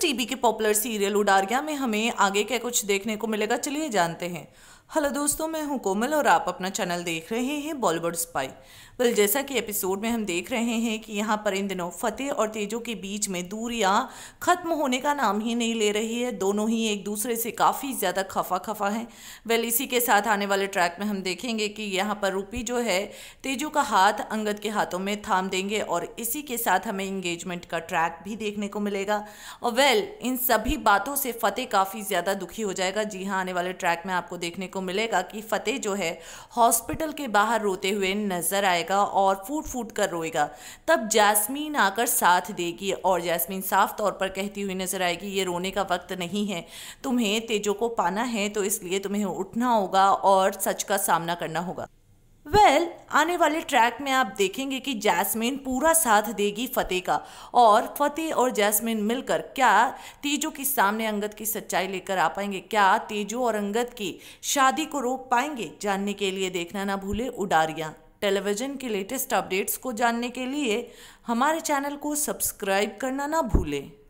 TV के popular serial Udaariyan में हमें आगे क्या कुछ देखने को मिलेगा चलिए जानते हैं हेलो दोस्तों मैं हूं कोमल और आप अपना चैनल देख रहे हैं बॉलीवुड स्पाई वेल जैसा कि एपिसोड में हम देख रहे हैं कि यहाँ पर इन दिनों फतेह और तेजो के बीच में दूरियाँ ख़त्म होने का नाम ही नहीं ले रही है दोनों ही एक दूसरे से काफ़ी ज़्यादा खफा खफा हैं वेल इसी के साथ आने वाले ट्रैक में हम देखेंगे कि यहाँ पर रूपी जो है तेजो का हाथ अंगद के हाथों में थाम देंगे और इसी के साथ हमें इंगेजमेंट का ट्रैक भी देखने को मिलेगा और वेल इन सभी बातों से फतेह काफ़ी ज़्यादा दुखी हो जाएगा जी हाँ आने वाले ट्रैक में आपको देखने को मिलेगा कि फ़तेह जो है हॉस्पिटल के बाहर रोते हुए नजर आएगा और फूट फूट कर रोएगा तब जैस्मीन आकर साथ देगी और जैस्मीन साफ तौर पर कहती हुई नजर आएगी ये रोने का वक्त नहीं है तुम्हें तेजो को पाना है तो इसलिए तुम्हें उठना होगा और सच का सामना करना होगा वेल well, आने वाले ट्रैक में आप देखेंगे कि जैस्मिन पूरा साथ देगी फतेह का और फतेह और जैस्मिन मिलकर क्या तेजू के सामने अंगद की सच्चाई लेकर आ पाएंगे क्या तेजू और अंगद की शादी को रोक पाएंगे जानने के लिए देखना ना भूले उडारियाँ टेलीविज़न के लेटेस्ट अपडेट्स को जानने के लिए हमारे चैनल को सब्सक्राइब करना ना भूलें